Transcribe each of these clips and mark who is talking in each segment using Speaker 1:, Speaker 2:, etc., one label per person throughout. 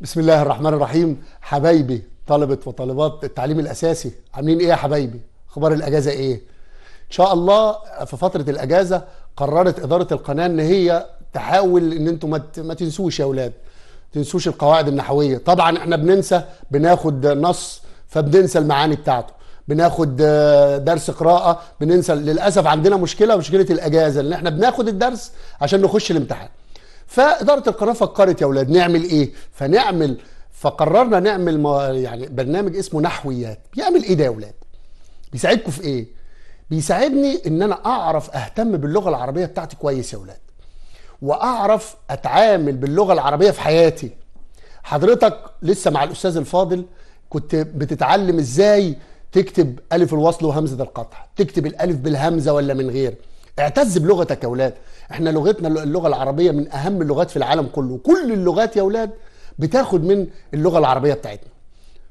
Speaker 1: بسم الله الرحمن الرحيم حبايبي طلبة وطالبات التعليم الأساسي عاملين إيه يا حبايبي؟ أخبار الأجازة إيه؟ إن شاء الله في فترة الأجازة قررت إدارة القناة إن هي تحاول إن أنتم ما تنسوش يا أولاد تنسوش القواعد النحوية طبعا إحنا بننسى بناخد نص فبننسى المعاني بتاعته بناخد آه، درس قراءة بننسى للأسف عندنا مشكلة مشكلة الأجازة إن إحنا بناخد الدرس عشان نخش الامتحان فاداره القناه فكرت يا اولاد نعمل ايه فنعمل فقررنا نعمل يعني برنامج اسمه نحويات بيعمل ايه ده يا اولاد بيساعدكم في ايه بيساعدني ان انا اعرف اهتم باللغه العربيه بتاعتي كويس يا اولاد واعرف اتعامل باللغه العربيه في حياتي حضرتك لسه مع الاستاذ الفاضل كنت بتتعلم ازاي تكتب الف الوصل وهمزه القطع تكتب الالف بالهمزه ولا من غير اعتز بلغتك يا اولاد احنا لغتنا اللغه العربيه من اهم اللغات في العالم كله كل اللغات يا اولاد بتاخد من اللغه العربيه بتاعتنا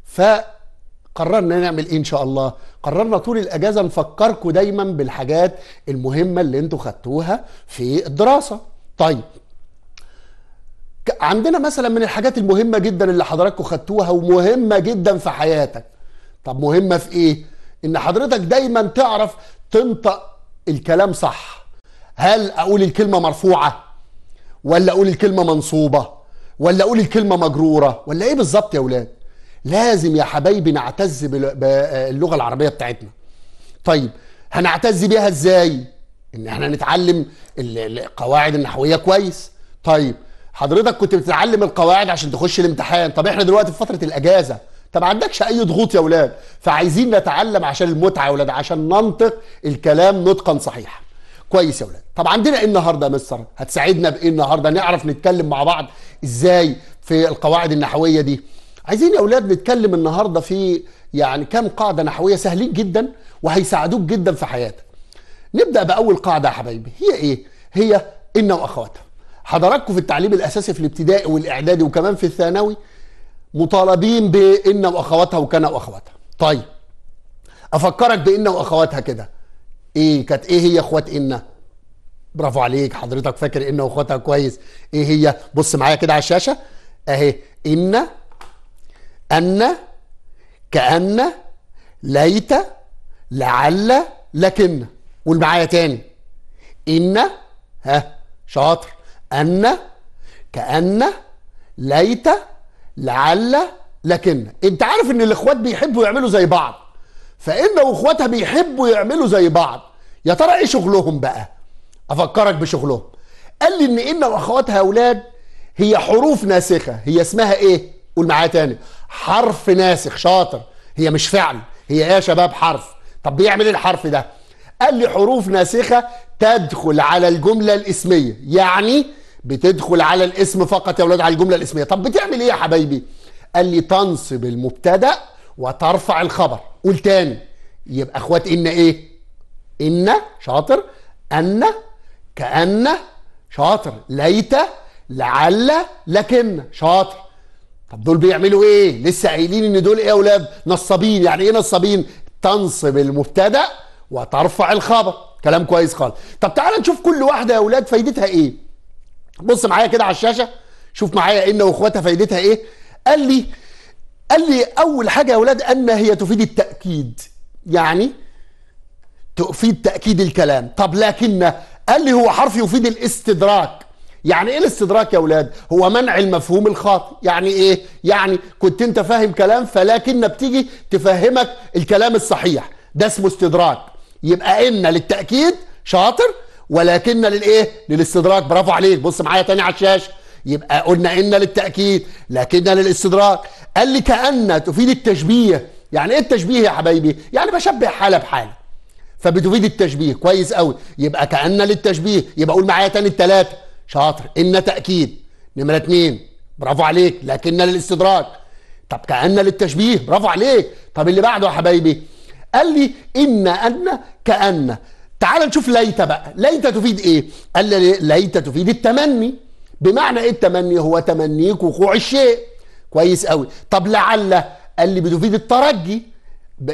Speaker 1: فقررنا نعمل ايه ان شاء الله قررنا طول الاجازه نفكركم دايما بالحاجات المهمه اللي انتوا خدتوها في الدراسه طيب عندنا مثلا من الحاجات المهمه جدا اللي حضراتكم خدتوها ومهمه جدا في حياتك طب مهمه في ايه ان حضرتك دايما تعرف تنطق الكلام صح هل اقول الكلمه مرفوعه ولا اقول الكلمه منصوبه ولا اقول الكلمه مجروره ولا ايه بالظبط يا ولاد لازم يا حبايبي نعتز باللغه العربيه بتاعتنا طيب هنعتز بيها ازاي ان احنا نتعلم القواعد النحويه كويس طيب حضرتك كنت بتتعلم القواعد عشان تخش الامتحان طب احنا دلوقتي في فتره الاجازه طب ما عندكش اي ضغوط يا ولاد فعايزين نتعلم عشان المتعه يا ولاد عشان ننطق الكلام نطقا صحيحا كويس يا ولاد طب عندنا ايه النهارده يا مستر هتساعدنا بايه النهارده نعرف نتكلم مع بعض ازاي في القواعد النحويه دي عايزين يا اولاد نتكلم النهارده في يعني كام قاعده نحويه سهلين جدا وهيساعدوك جدا في حياتك نبدا باول قاعده يا حبايبي هي ايه هي ان واخواتها حضراتكم في التعليم الاساسي في الابتدائي والاعدادي وكمان في الثانوي مطالبين بان واخواتها وكان واخواتها طيب افكرك بان واخواتها كده ايه كانت ايه هي اخوات ان برافو عليك حضرتك فاكر ان واخواتها كويس ايه هي بص معايا كده على الشاشه اهي ان ان كان ليت لعل لكن قول معايا تاني ان ها شاطر ان كان ليت لعل لكن انت عارف ان الاخوات بيحبوا يعملوا زي بعض فان واخواتها بيحبوا يعملوا زي بعض يا ترى ايه شغلهم بقى افكرك بشغلهم قال لي ان ان واخواتها اولاد هي حروف ناسخه هي اسمها ايه قول معايا تاني حرف ناسخ شاطر هي مش فعل هي ايه يا شباب حرف طب بيعمل ايه الحرف ده قال لي حروف ناسخه تدخل على الجمله الاسميه يعني بتدخل على الاسم فقط يا اولاد على الجمله الاسميه طب بتعمل ايه يا حبايبي قال لي تنصب المبتدا وترفع الخبر قول تاني يبقى اخوات ان ايه إن شاطر أن كأن شاطر ليت لعل لكن شاطر طب دول بيعملوا ايه لسه قايلين ان دول ايه يا اولاد نصابين يعني ايه نصابين تنصب المبتدا وترفع الخبر كلام كويس خالص طب تعال نشوف كل واحده يا اولاد فايدتها ايه بص معايا كده على الشاشه شوف معايا ان واخواتها فايدتها ايه قال لي قال لي اول حاجه يا اولاد ان هي تفيد التاكيد يعني تفيد تأكيد الكلام طب لكن قال لي هو حرف يفيد الاستدراك يعني ايه الاستدراك يا اولاد هو منع المفهوم الخاطئ يعني ايه يعني كنت انت فاهم كلام فلكن بتيجي تفهمك الكلام الصحيح ده اسمه استدراك يبقى ان للتاكيد شاطر ولكن للايه للاستدراك برافو عليك بص معايا تاني على الشاشه يبقى قلنا ان للتاكيد لكن للاستدراك قال لي كان تفيد التشبيه يعني ايه التشبيه يا حبايبي يعني بشبه حاله بحاله فبتفيد التشبيه كويس قوي يبقى كأن للتشبيه يبقى قول معايا تاني التلاتة شاطر إن تأكيد نمرة اتنين برافو عليك لكن للاستدراك طب كأن للتشبيه برافو عليك طب اللي بعده يا حبايبي قال لي إن أن كأن تعال نشوف ليت بقى ليت تفيد ايه قال لي ليت تفيد التمني بمعنى ايه التمني هو تمنيك وقوع الشيء كويس قوي طب لعل قال لي بتفيد الترجي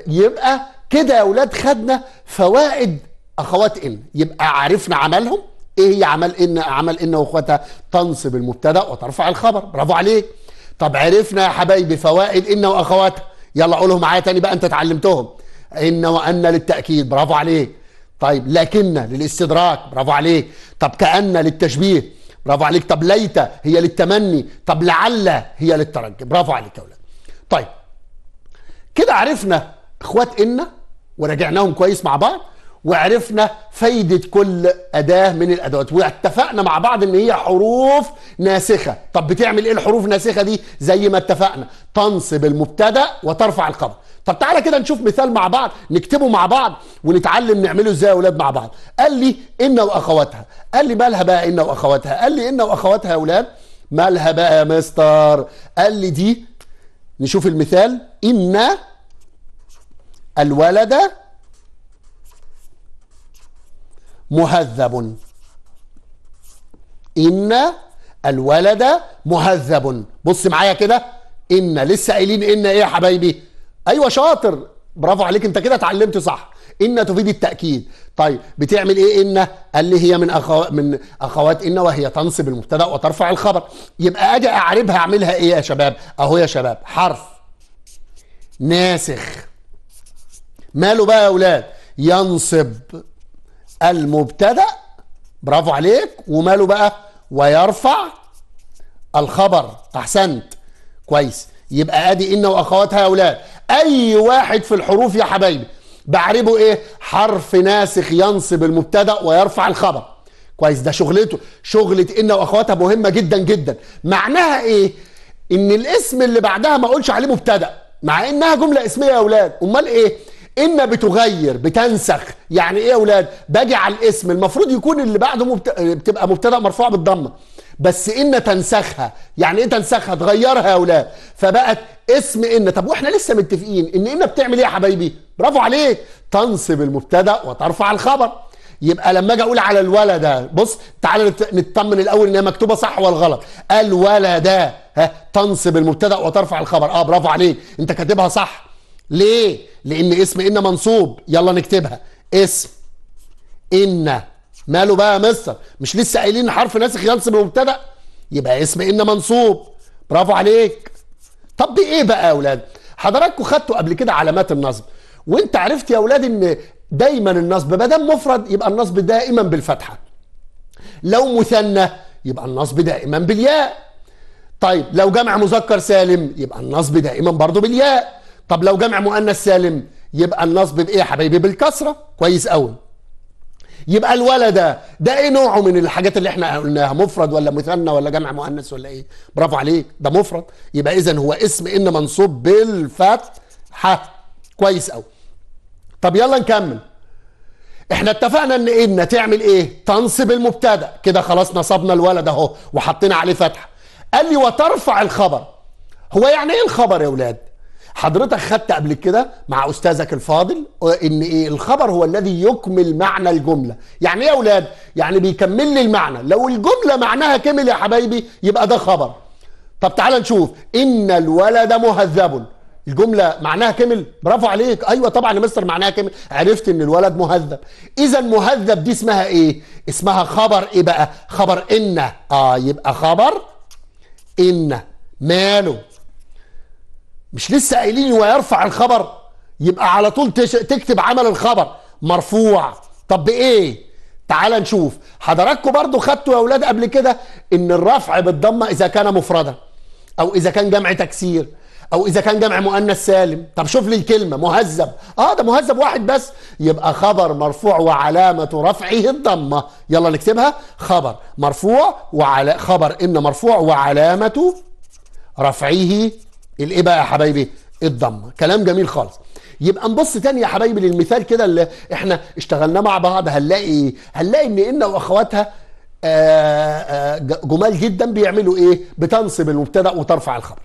Speaker 1: يبقى كده يا ولاد خدنا فوائد اخوات ان يبقى عرفنا عملهم ايه هي عمل ان عمل ان واخواتها تنصب المبتدا وترفع الخبر برافو عليك طب عرفنا يا حبايبي فوائد ان واخواتها يلا قولهم معايا تاني بقى انت اتعلمتهم ان وان للتاكيد برافو عليك طيب لكن للاستدراك برافو عليك طب كان للتشبيه برافو عليك طب ليت هي للتمني طب لعل هي للترجي برافو عليك يا ولاد طيب كده عرفنا اخوات إنا وراجعناهم كويس مع بعض وعرفنا فايدة كل أداة من الأدوات واتفقنا مع بعض إن هي حروف ناسخة طب بتعمل إيه الحروف الناسخة دي زي ما اتفقنا تنصب المبتدأ وترفع الخبر طب تعالى كده نشوف مثال مع بعض نكتبه مع بعض ونتعلم نعمله ازاي يا اولاد مع بعض قال لي ان واخواتها قال لي مالها بقى ان واخواتها قال لي ان واخواتها يا اولاد مالها بقى يا مستر قال لي دي نشوف المثال ان الولد مهذب إن الولد مهذب بص معايا كده إن لسه قايلين إن إيه يا حبايبي أيوة شاطر برافو عليك أنت كده اتعلمت صح إن تفيد التأكيد طيب بتعمل إيه إن قال لي هي من أخو... من أخوات إن وهي تنصب المبتدأ وترفع الخبر يبقى أجي أعربها أعملها إيه يا شباب أهو يا شباب حرف ناسخ ماله بقى يا اولاد ينصب المبتدا برافو عليك وماله بقى ويرفع الخبر احسنت كويس يبقى ادي ان واخواتها يا اولاد اي واحد في الحروف يا حبايبي بعربه ايه حرف ناسخ ينصب المبتدا ويرفع الخبر كويس ده شغلته شغله ان واخواتها مهمه جدا جدا معناها ايه ان الاسم اللي بعدها ما اقولش عليه مبتدا مع انها جمله اسميه يا اولاد امال ايه اما بتغير بتنسخ يعني ايه يا اولاد باجي على الاسم المفروض يكون اللي بعده مبت... بتبقى مبتدا مرفوع بالضمه بس ان تنسخها يعني ايه تنسخها تغيرها يا اولاد فبقت اسم ان طب واحنا لسه متفقين ان ان بتعمل ايه يا حبايبي برافو عليك تنصب المبتدا وترفع الخبر يبقى لما اجي اقول على الولد بص تعال نطمن الاول ان هي مكتوبه صح ولا غلط الولد ها تنصب المبتدا وترفع الخبر اه برافو عليك انت كاتبها صح ليه لان اسم ان منصوب يلا نكتبها اسم ان ماله بقى يا مستر مش لسه قايلين حرف ناسخ ينصب المبتدا يبقى اسم ان منصوب برافو عليك طب بايه بقى يا اولاد حضراتكم خدتوا قبل كده علامات النصب وانت عرفت يا اولاد ان دايما النصب ما دام مفرد يبقى النصب دائما بالفتحه لو مثنى يبقى النصب دائما بالياء طيب لو جمع مذكر سالم يبقى النصب دائما برضه بالياء طب لو جمع مؤنث سالم يبقى النصب بايه يا حبايبي بالكسره كويس قوي يبقى الولد ده ده ايه نوعه من الحاجات اللي احنا قلناها مفرد ولا مثنى ولا جمع مؤنث ولا ايه برافو عليك ده مفرد يبقى اذا هو اسم ان منصوب بالفتحه كويس قوي طب يلا نكمل احنا اتفقنا ان إيه؟ ان تعمل ايه تنصب المبتدا كده خلاص نصبنا الولد اهو وحطينا عليه فتحه قال لي وترفع الخبر هو يعني ايه الخبر يا ولاد حضرتك خدت قبل كده مع استاذك الفاضل ان ايه الخبر هو الذي يكمل معنى الجمله يعني ايه يا اولاد يعني بيكمل لي المعنى لو الجمله معناها كمل يا حبايبي يبقى ده خبر طب تعالى نشوف ان الولد مهذب الجملة معناها كمل برافو عليك ايوه طبعا يا مستر معناها كمل عرفت ان الولد مهذب اذا مهذب دي اسمها ايه اسمها خبر ايه بقى خبر ان اه يبقى خبر ان ماله مش لسه قايلين ويرفع الخبر يبقى على طول تكتب عمل الخبر مرفوع طب بايه تعال نشوف حضراتكم برضو خدتوا يا اولاد قبل كده ان الرفع بالضمه اذا كان مفردا او اذا كان جمع تكسير او اذا كان جمع مؤنث سالم طب شوف لي الكلمه مهذب اه ده مهذب واحد بس يبقى خبر مرفوع وعلامه رفعه الضمه يلا نكتبها خبر مرفوع وعلى خبر ان مرفوع وعلامه رفعه الايه بقى يا حبايبي الضمه كلام جميل خالص يبقى نبص تاني يا حبايبي للمثال كده اللي احنا اشتغلناه مع بعض هنلاقي هنلاقي ان ان واخواتها آه، آه، جمال جدا بيعملوا ايه بتنصب المبتدا وترفع الخبر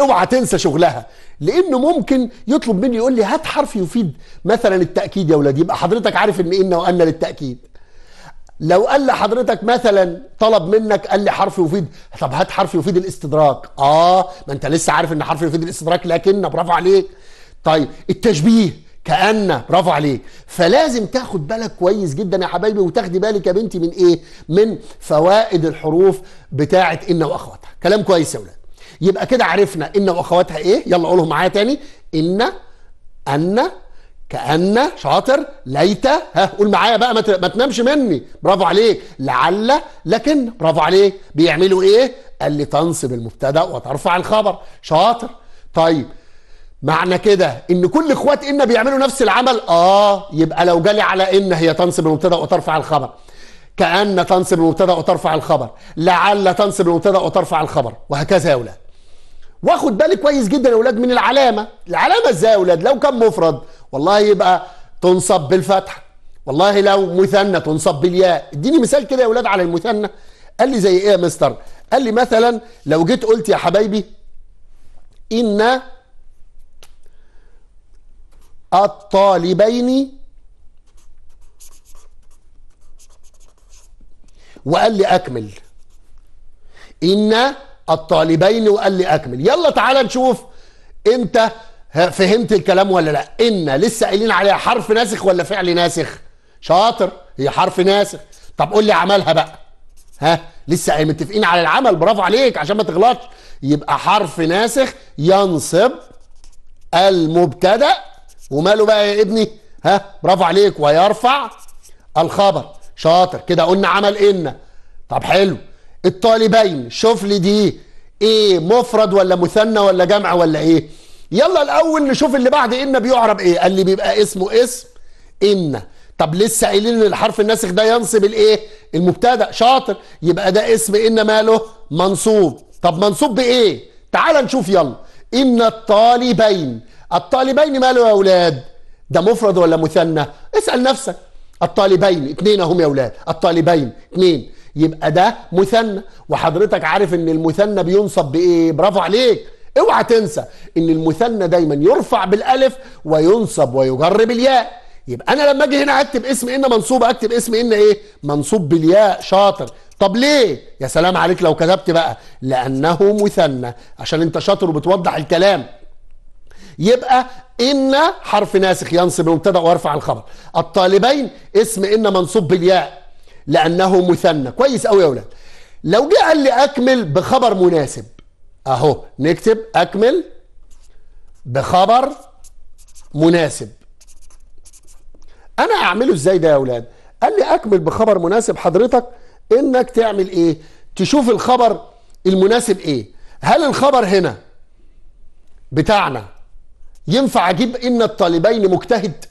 Speaker 1: اوعى تنسى شغلها لانه ممكن يطلب مني يقول لي هات حرف يفيد مثلا التاكيد يا ولاد يبقى حضرتك عارف ان ان وان للتاكيد لو قال لحضرتك مثلا طلب منك قال لي حرف يفيد طب هات حرف يفيد الاستدراك اه ما انت لسه عارف ان حرف يفيد الاستدراك لكن برافو عليك طيب التشبيه كأن برافو عليك فلازم تاخد بالك كويس جدا يا حبايبي وتاخدي بالك يا بنتي من ايه من فوائد الحروف بتاعه ان واخواتها كلام كويس يا ولاد يبقى كده عرفنا ان واخواتها ايه يلا قولهم معايا تاني ان ان كأن شاطر ليت ها قول معايا بقى ما تنامش مني برافو عليك لعل لكن برافو عليك بيعملوا ايه قال لي تنصب المبتدا وترفع الخبر شاطر طيب معنى كده ان كل اخوات ان بيعملوا نفس العمل اه يبقى لو جالي على ان هي تنصب المبتدا وترفع الخبر كأن تنصب المبتدا وترفع الخبر لعل تنصب المبتدا وترفع الخبر وهكذا يا اولاد واخد بالي كويس جدا يا اولاد من العلامه العلامه ازاي يا اولاد لو كان مفرد والله يبقى تنصب بالفتحه والله لو مثنى تنصب بالياء اديني مثال كده يا اولاد على المثنى قال لي زي ايه يا مستر قال لي مثلا لو جيت قلت يا حبايبي ان الطالبين وقال لي اكمل ان الطالبين وقال لي اكمل يلا تعالى نشوف انت فهمت الكلام ولا لا ان لسه قايلين عليها حرف ناسخ ولا فعل ناسخ شاطر هي حرف ناسخ طب قول لي عملها بقى ها لسه متفقين على العمل برافو عليك عشان ما تغلطش يبقى حرف ناسخ ينصب المبتدا وماله بقى يا ابني ها برافو عليك ويرفع الخبر شاطر كده قلنا عمل ان طب حلو الطالبين شوف لي دي ايه مفرد ولا مثنى ولا جمع ولا ايه يلا الاول نشوف اللي بعد ان بيعرب ايه قال لي بيبقى اسمه اسم ان طب لسه قايلين ان الحرف الناسخ ده ينصب الايه المبتدا شاطر يبقى ده اسم ان ماله منصوب طب منصوب بايه تعال نشوف يلا ان الطالبين الطالبين ماله يا اولاد ده مفرد ولا مثنى اسال نفسك الطالبين اتنين اهم يا اولاد الطالبين اتنين يبقى ده مثنى وحضرتك عارف ان المثنى بينصب بايه برافو عليك اوعى تنسى ان المثنى دايما يرفع بالالف وينصب ويجر بالياء يبقى انا لما اجي هنا اكتب اسم ان منصوب اكتب اسم ان ايه منصوب بالياء شاطر طب ليه يا سلام عليك لو كتبت بقى لانه مثنى عشان انت شاطر وبتوضح الكلام يبقى ان حرف ناسخ ينصب المبتدا ويرفع الخبر الطالبين اسم ان منصوب بالياء لأنه مثنى كويس قوي يا أولاد لو جه قال لي أكمل بخبر مناسب أهو نكتب أكمل بخبر مناسب أنا أعمله إزاي ده يا أولاد قال لي أكمل بخبر مناسب حضرتك إنك تعمل إيه تشوف الخبر المناسب إيه هل الخبر هنا بتاعنا ينفع أجيب إن الطالبين مجتهد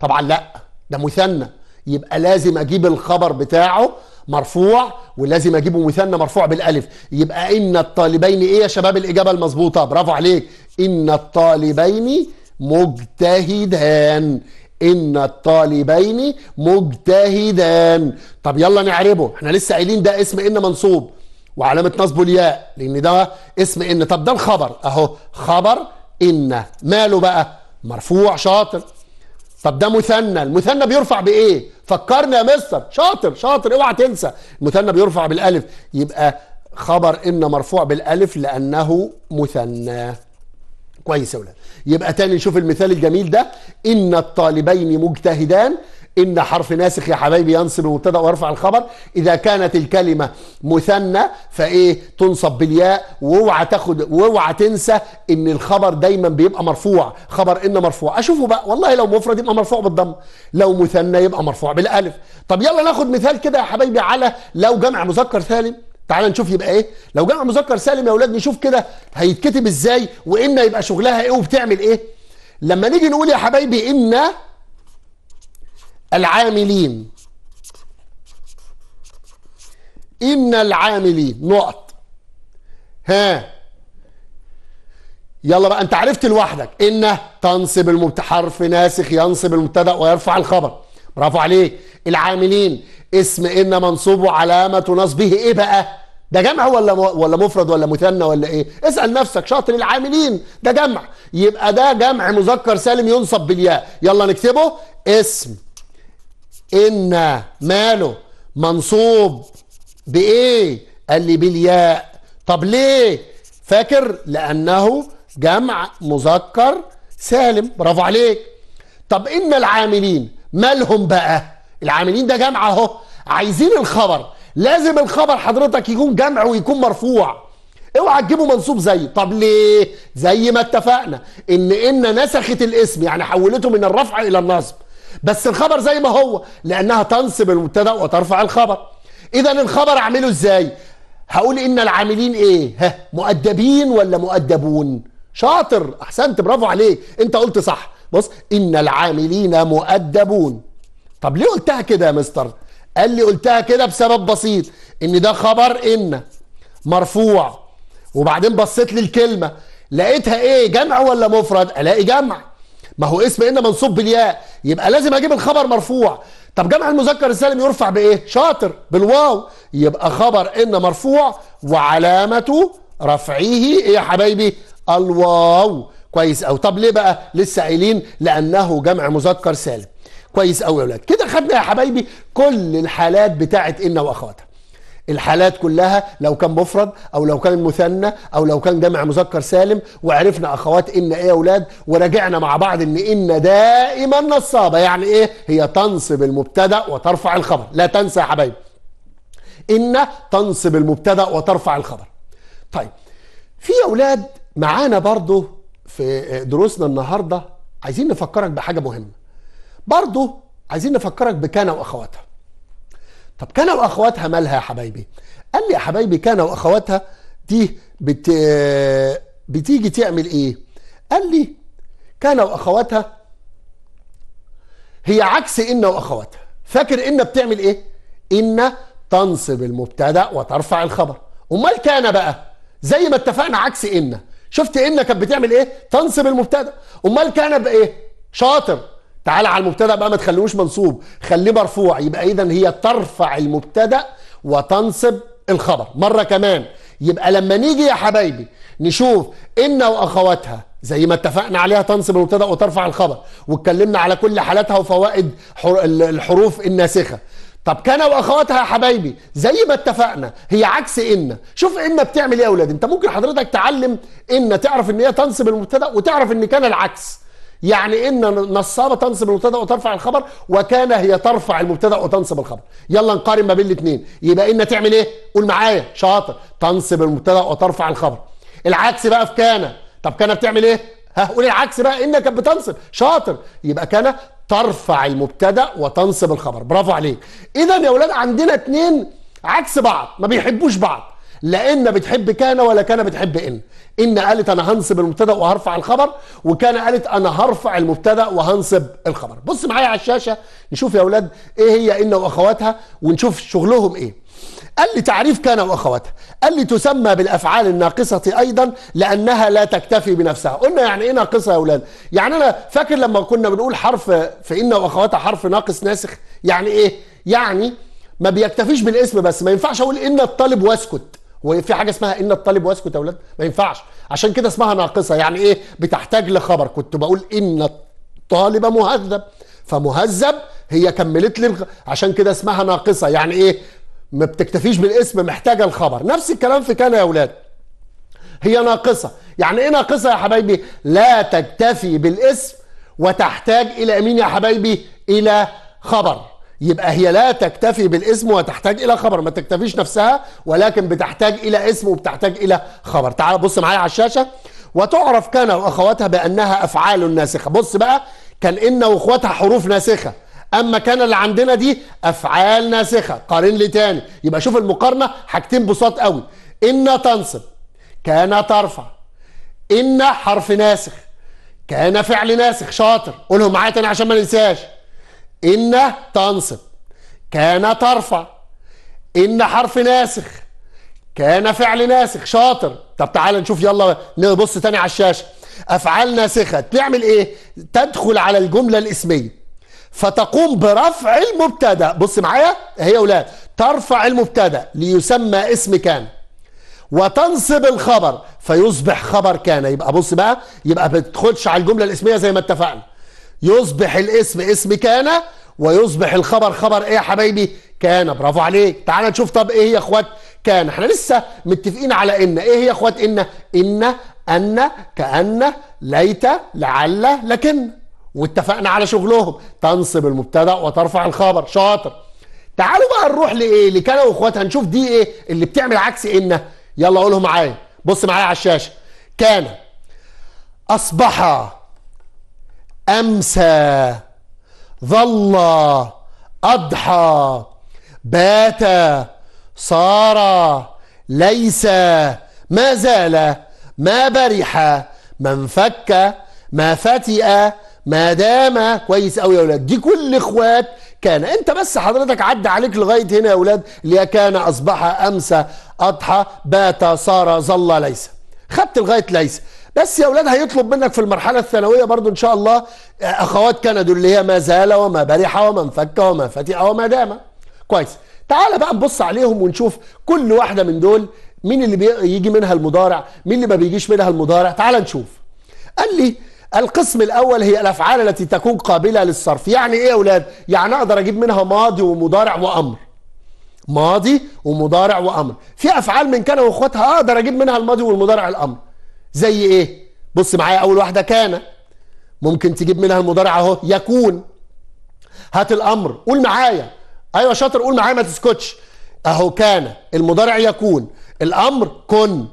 Speaker 1: طبعا لا ده مثنى يبقى لازم اجيب الخبر بتاعه مرفوع ولازم اجيبه مثنى مرفوع بالالف يبقى ان الطالبين ايه يا شباب الاجابه المظبوطه برافو عليك ان الطالبين مجتهدان ان الطالبين مجتهدان طب يلا نعربه احنا لسه قايلين ده اسم ان منصوب وعلامه نصبه الياء لان ده اسم ان طب ده الخبر اهو خبر ان ماله بقى مرفوع شاطر طب ده مثنى المثنى بيرفع بايه فكرني يا مستر شاطر شاطر اوعى تنسى المثنى بيرفع بالالف يبقى خبر ان مرفوع بالالف لانه مثنى كويس يا ولاد يبقى تاني نشوف المثال الجميل ده ان الطالبين مجتهدان إن حرف ناسخ يا حبايبي ينصب المبتدا ويرفع الخبر إذا كانت الكلمة مثنى فإيه تنصب بالياء واوعى تاخد واوعى تنسى إن الخبر دايما بيبقى مرفوع خبر إن مرفوع أشوفه بقى والله لو مفرد يبقى مرفوع بالضم لو مثنى يبقى مرفوع بالألف طب يلا ناخد مثال كده يا حبايبي على لو جمع مذكر سالم تعال نشوف يبقى ايه لو جمع مذكر سالم يا اولاد نشوف كده هيتكتب ازاي وان يبقى شغلها ايه وبتعمل ايه لما نيجي نقول يا حبايبي ان العاملين إن العاملين نقط ها يلا بقى أنت عرفت لوحدك إن تنصب المبتدا حرف ناسخ ينصب المبتدأ ويرفع الخبر برافو عليك العاملين اسم إن منصوب علامة نصبه إيه بقى؟ ده جمع ولا ولا مفرد ولا مثنى ولا ايه اسال نفسك شاطر العاملين ده جمع يبقى ده جمع مذكر سالم ينصب بالياء يلا نكتبه اسم ان ماله منصوب بايه قال لي بالياء طب ليه فاكر لانه جمع مذكر سالم برافو عليك طب ان العاملين مالهم بقى العاملين ده جمع اهو عايزين الخبر لازم الخبر حضرتك يكون جمع ويكون مرفوع اوعى تجيبه منصوب زي طب ليه زي ما اتفقنا ان ان نسخت الاسم يعني حولته من الرفع الى النصب بس الخبر زي ما هو لانها تنصب المبتدا وترفع الخبر اذا الخبر اعمله ازاي هقول ان العاملين ايه ها مؤدبين ولا مؤدبون شاطر احسنت برافو عليك انت قلت صح بص ان العاملين مؤدبون طب ليه قلتها كده يا مستر قال لي قلتها كده بسبب بسيط ان ده خبر ان مرفوع وبعدين بصيت للكلمه لقيتها ايه جمع ولا مفرد الاقي جمع ما هو اسم ان منصوب بالياء يبقى لازم اجيب الخبر مرفوع طب جمع المذكر السالم يرفع بايه شاطر بالواو يبقى خبر ان مرفوع وعلامه رفعه ايه يا حبايبي الواو كويس او طب ليه بقى لسه قايلين لانه جمع مذكر سالم كويس قوي يا اولاد كده خدنا يا حبايبي كل الحالات بتاعت ان واخواتها الحالات كلها لو كان مفرد او لو كان مثنى او لو كان جمع مذكر سالم وعرفنا اخوات ان ايه يا اولاد وراجعنا مع بعض ان ان دائما نصابه يعني ايه هي تنصب المبتدا وترفع الخبر لا تنسى يا حبايبي ان تنصب المبتدا وترفع الخبر طيب في اولاد معانا برضه في دروسنا النهارده عايزين نفكرك بحاجه مهمه برضه عايزين نفكرك بكان واخواتها طب كان واخواتها مالها يا حبايبي قال لي يا حبايبي كان واخواتها دي بت... بتيجي تعمل ايه قال لي كان واخواتها هي عكس ان واخواتها فاكر ان بتعمل ايه ان تنصب المبتدا وترفع الخبر امال كان بقى زي ما اتفقنا عكس ان شفت ان كانت بتعمل ايه تنصب المبتدا امال كان بايه شاطر تعال على المبتدا بقى ما تخليهوش منصوب خليه مرفوع يبقى اذا هي ترفع المبتدا وتنصب الخبر مره كمان يبقى لما نيجي يا حبايبي نشوف ان واخواتها زي ما اتفقنا عليها تنصب المبتدا وترفع الخبر واتكلمنا على كل حالاتها وفوائد الحروف الناسخه طب كان واخواتها يا حبايبي زي ما اتفقنا هي عكس ان شوف ان بتعمل ايه يا اولاد انت ممكن حضرتك تعلم ان تعرف ان هي تنصب المبتدا وتعرف ان كان العكس يعني ان نصابه تنصب المبتدا وترفع الخبر وكان هي ترفع المبتدا وتنصب الخبر يلا نقارن ما بين الاثنين يبقى ان تعمل ايه قول معايا شاطر تنصب المبتدا وترفع الخبر العكس بقى في كان طب كان بتعمل ايه ها قول العكس بقى ان كانت بتنصب شاطر يبقى كان ترفع المبتدا وتنصب الخبر برافو عليك اذا يا اولاد عندنا اثنين عكس بعض ما بيحبوش بعض لا ان بتحب كان ولا كان بتحب ان ان قالت انا هنصب المبتدا وهرفع الخبر وكان قالت انا هرفع المبتدا وهنصب الخبر بص معايا على الشاشه نشوف يا اولاد ايه هي ان واخواتها ونشوف شغلهم ايه قال لي تعريف كان واخواتها قال لي تسمى بالافعال الناقصه ايضا لانها لا تكتفي بنفسها قلنا يعني ايه ناقصه يا اولاد يعني انا فاكر لما كنا بنقول حرف في ان واخواتها حرف ناقص ناسخ يعني ايه يعني ما بيكتفيش بالاسم بس ما ينفعش اقول ان الطالب واسكت وفي حاجه اسمها ان الطالب واسكت يا اولاد ما ينفعش عشان كده اسمها ناقصه يعني ايه بتحتاج لخبر كنت بقول ان الطالب مهذب فمهذب هي كملت لي عشان كده اسمها ناقصه يعني ايه ما بتكتفيش بالاسم محتاجه الخبر نفس الكلام في كان يا اولاد هي ناقصه يعني ايه ناقصه يا حبايبي لا تكتفي بالاسم وتحتاج الى مين يا حبايبي الى خبر يبقى هي لا تكتفي بالاسم وتحتاج الى خبر ما تكتفيش نفسها ولكن بتحتاج الى اسم وبتحتاج الى خبر تعال بص معايا على الشاشه وتعرف كان واخواتها بانها افعال ناسخه بص بقى كان ان واخواتها حروف ناسخه اما كان اللي عندنا دي افعال ناسخه قارن لي تاني يبقى شوف المقارنه حاجتين بساط قوي ان تنصب كان ترفع ان حرف ناسخ كان فعل ناسخ شاطر قولهم معايا تاني عشان ما ننساش إن تنصب كان ترفع إن حرف ناسخ كان فعل ناسخ شاطر طب تعال نشوف يلا نبص تاني على الشاشة أفعال ناسخة تعمل إيه تدخل على الجملة الإسمية فتقوم برفع المبتدا بص معايا هي ولاد ترفع المبتدا ليسمى اسم كان وتنصب الخبر فيصبح خبر كان يبقى بص بقى يبقى بتدخلش على الجمله الاسميه زي ما اتفقنا يصبح الاسم اسم كان ويصبح الخبر خبر ايه يا حبايبي كان برافو عليك تعال نشوف طب ايه هي اخوات كان احنا لسه متفقين على ان ايه هي اخوات ان ان ان كان ليت لعل لكن واتفقنا على شغلهم تنصب المبتدا وترفع الخبر شاطر تعالوا بقى نروح لايه لكان واخواتها نشوف دي ايه اللي بتعمل عكس ان يلا قولهم معايا بص معايا على الشاشه كان اصبح أمسى ظل أضحى بات صار ليس ما زال ما برح ما انفك ما فتئ ما دام كويس قوي يا اولاد دي كل اخوات كان انت بس حضرتك عدى عليك لغايه هنا يا اولاد اللي كان اصبح امسى اضحى بات صار ظل ليس خدت لغايه ليس بس يا اولاد هيطلب منك في المرحله الثانويه برضو ان شاء الله اخوات كندا اللي هي ما زال وما برح وما انفك وما فتئ وما دام كويس تعال بقى نبص عليهم ونشوف كل واحده من دول مين اللي بيجي منها المضارع مين اللي ما بيجيش منها المضارع تعال نشوف قال لي القسم الاول هي الافعال التي تكون قابله للصرف يعني ايه يا اولاد يعني اقدر اجيب منها ماضي ومضارع وامر ماضي ومضارع وامر في افعال من كان واخواتها اقدر اجيب منها الماضي والمضارع الامر زي ايه بص معايا اول واحده كان ممكن تجيب منها المضارع اهو يكون هات الامر قول معايا ايوه شاطر قول معايا ما تسكتش اهو كان المضارع يكون الامر كن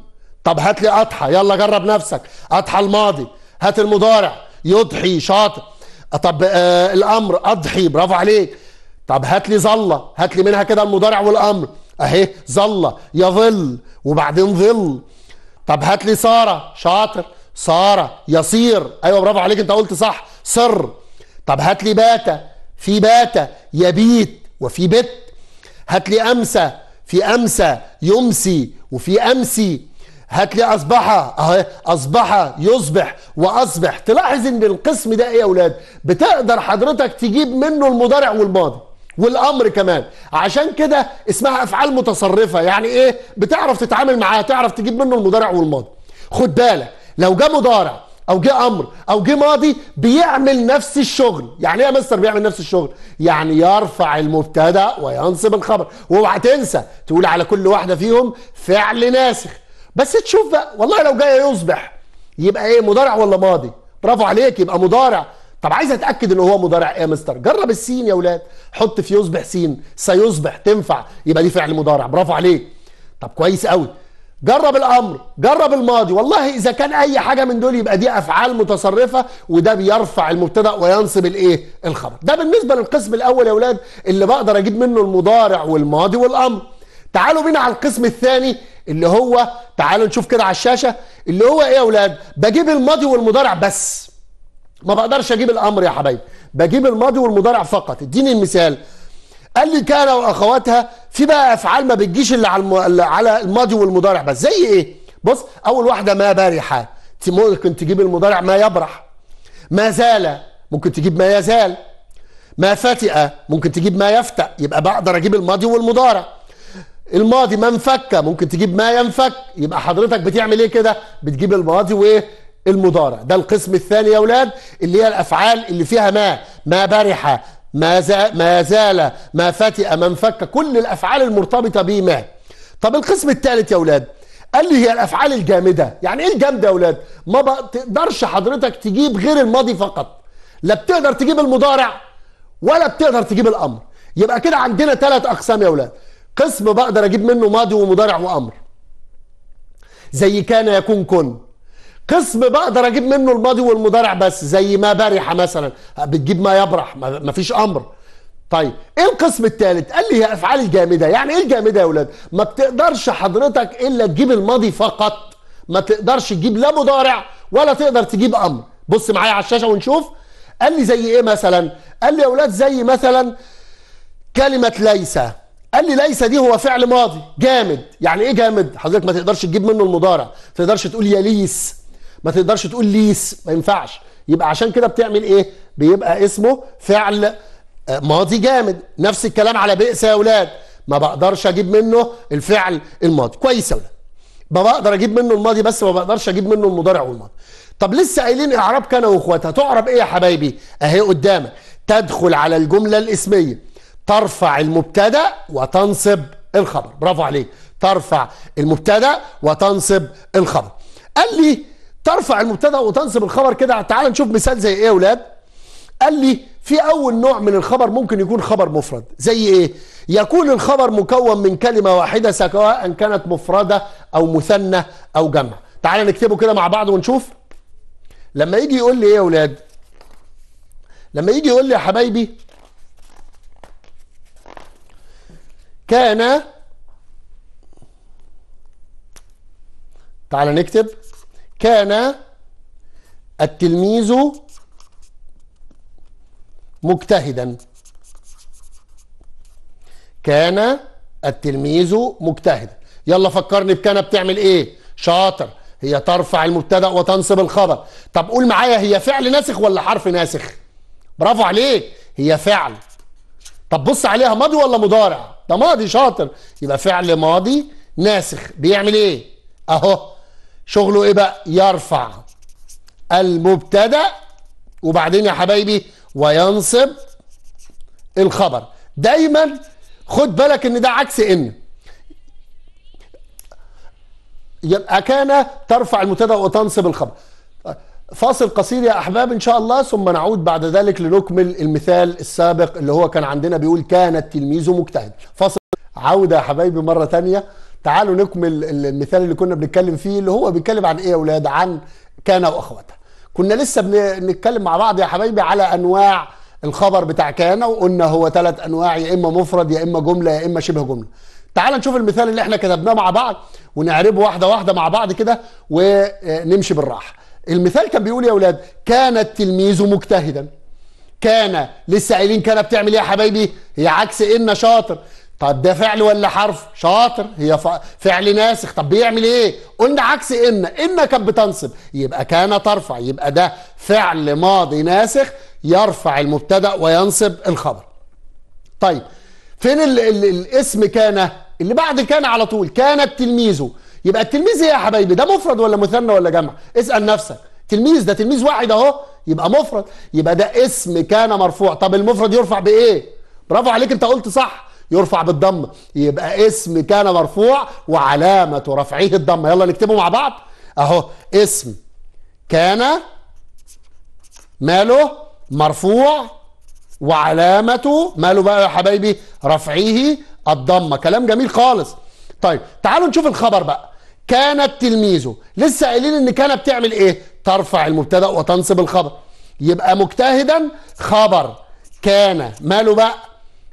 Speaker 1: طب هات لي اضحى يلا جرب نفسك اضحى الماضي هات المضارع يضحي شاطر طب آه الامر اضحي برافو عليك طب هات لي ظله هات لي منها كده المضارع والامر اهي ظله يظل وبعدين ظل طب هات لي ساره شاطر ساره يصير ايوه برافو عليك انت قلت صح سر طب هات لي باتا في باتا يبيت وفي بت هات لي امسى في امسى يمسي وفي امسي هات لي اصبح اهي اصبح يصبح واصبح تلاحظ ان القسم ده ايه يا اولاد بتقدر حضرتك تجيب منه المضارع والماضي والامر كمان عشان كده اسمها افعال متصرفه يعني ايه بتعرف تتعامل معاها تعرف تجيب منه المضارع والماضي خد بالك لو جه مضارع او جه امر او جه ماضي بيعمل نفس الشغل يعني ايه يا مستر بيعمل نفس الشغل يعني يرفع المبتدا وينصب الخبر واوعى تنسى تقول على كل واحده فيهم فعل ناسخ بس تشوف بقى والله لو جاي يصبح يبقى ايه مضارع ولا ماضي برافو عليك يبقى مضارع طب عايز اتاكد ان هو مضارع ايه يا مستر جرب السين يا ولاد حط في يصبح سين سيصبح تنفع يبقى دي فعل مضارع برافو عليك طب كويس قوي جرب الامر جرب الماضي والله اذا كان اي حاجه من دول يبقى دي افعال متصرفه وده بيرفع المبتدا وينصب الايه الخبر ده بالنسبه للقسم الاول يا ولاد اللي بقدر اجيب منه المضارع والماضي والامر تعالوا بينا على القسم الثاني اللي هو تعالوا نشوف كده على الشاشه اللي هو ايه يا ولاد بجيب الماضي والمضارع بس ما بقدرش اجيب الامر يا حبايبي بجيب الماضي والمضارع فقط اديني المثال قال لي كان واخواتها في بقى افعال ما بتجيش الا على على الماضي والمضارع بس زي ايه بص اول واحده ما بارحه ممكن تجيب المضارع ما يبرح ما زال ممكن تجيب ما يزال ما فتئ ممكن تجيب ما يفتأ يبقى بقدر اجيب الماضي والمضارع الماضي ما انفك ممكن تجيب ما ينفك يبقى حضرتك بتعمل ايه كده بتجيب الماضي وايه المضارع ده القسم الثاني يا اولاد اللي هي الافعال اللي فيها ما ما برح ما زال ما زال ما فتئ ما انفك كل الافعال المرتبطه بما طب القسم الثالث يا اولاد قال لي هي الافعال الجامده يعني ايه الجامده يا اولاد ما بتقدرش حضرتك تجيب غير الماضي فقط لا بتقدر تجيب المضارع ولا بتقدر تجيب الامر يبقى كده عندنا ثلاث اقسام يا اولاد قسم بقدر اجيب منه ماضي ومضارع وامر زي كان يكون كن قسم بقدر اجيب منه الماضي والمضارع بس زي ما برح مثلا بتجيب ما يبرح ما فيش امر طيب ايه القسم الثالث قال لي هي افعال الجامده يعني ايه الجامده يا ولاد ما بتقدرش حضرتك الا تجيب الماضي فقط ما تقدرش تجيب لا مضارع ولا تقدر تجيب امر بص معايا على الشاشه ونشوف قال لي زي ايه مثلا قال لي يا ولاد زي مثلا كلمه ليس قال لي ليس دي هو فعل ماضي جامد يعني ايه جامد حضرتك ما تقدرش تجيب منه المضارع ما تقدرش تقول يليس ما تقدرش تقول ليس ما ينفعش يبقى عشان كده بتعمل ايه بيبقى اسمه فعل آه، ماضي جامد نفس الكلام على بئس يا اولاد ما بقدرش اجيب منه الفعل الماضي كويس يا اولاد ما بقدر اجيب منه الماضي بس ما بقدرش اجيب منه المضارع والماضي طب لسه قايلين اعراب كان واخواتها تعرب ايه يا حبايبي اهي قدامك تدخل على الجمله الاسميه ترفع المبتدا وتنصب الخبر برافو عليك ترفع المبتدا وتنصب الخبر قال لي ترفع المبتدا وتنصب الخبر كده تعال نشوف مثال زي ايه يا اولاد قال لي في اول نوع من الخبر ممكن يكون خبر مفرد زي ايه يكون الخبر مكون من كلمه واحده سواء كانت مفرده او مثنى او جمع تعال نكتبه كده مع بعض ونشوف لما يجي يقول لي ايه يا اولاد لما يجي يقول لي يا حبايبي كان تعال نكتب كان التلميذ مجتهدا كان التلميذ مجتهدا يلا فكرني بكان بتعمل ايه شاطر هي ترفع المبتدا وتنصب الخبر طب قول معايا هي فعل ناسخ ولا حرف ناسخ برافو عليك هي فعل طب بص عليها ماضي ولا مضارع ده ماضي شاطر يبقى فعل ماضي ناسخ بيعمل ايه اهو شغله ايه بقى يرفع المبتدا وبعدين يا حبايبي وينصب الخبر دايما خد بالك ان ده عكس ان يبقى كان ترفع المبتدا وتنصب الخبر فاصل قصير يا احباب ان شاء الله ثم نعود بعد ذلك لنكمل المثال السابق اللي هو كان عندنا بيقول كان التلميذ مجتهد فاصل عوده يا حبايبي مره ثانيه تعالوا نكمل المثال اللي كنا بنتكلم فيه اللي هو بيتكلم عن ايه يا اولاد عن كان واخواتها كنا لسه بنتكلم مع بعض يا حبايبي على انواع الخبر بتاع كان وقلنا هو ثلاث انواع يا اما مفرد يا اما جمله يا اما شبه جمله تعال نشوف المثال اللي احنا كتبناه مع بعض ونعربه واحده واحده مع بعض كده ونمشي بالراحه المثال كان بيقول يا اولاد كان التلميذ مجتهدا كان لسه قايلين كان بتعمل ايه يا حبايبي هي عكس ان شاطر طب ده فعل ولا حرف شاطر هي فعل ناسخ طب بيعمل ايه قلنا عكس ان ان كانت بتنصب يبقى كان ترفع يبقى ده فعل ماضي ناسخ يرفع المبتدا وينصب الخبر طيب فين الـ الـ الاسم كان اللي بعد كان على طول كانت تلميذه يبقى التلميذ ايه يا حبايبي ده مفرد ولا مثنى ولا جمع اسال نفسك تلميذ ده تلميذ واحد اهو يبقى مفرد يبقى ده اسم كان مرفوع طب المفرد يرفع بايه برافو عليك انت قلت صح يرفع بالضم يبقى اسم كان مرفوع وعلامة رفعه الضم يلا نكتبه مع بعض اهو اسم كان ماله مرفوع وعلامة ماله بقى يا حبايبي رفعه الضمه كلام جميل خالص طيب تعالوا نشوف الخبر بقى كانت تلميذه لسه قايلين ان كان بتعمل ايه ترفع المبتدا وتنصب الخبر يبقى مجتهدا خبر كان ماله بقى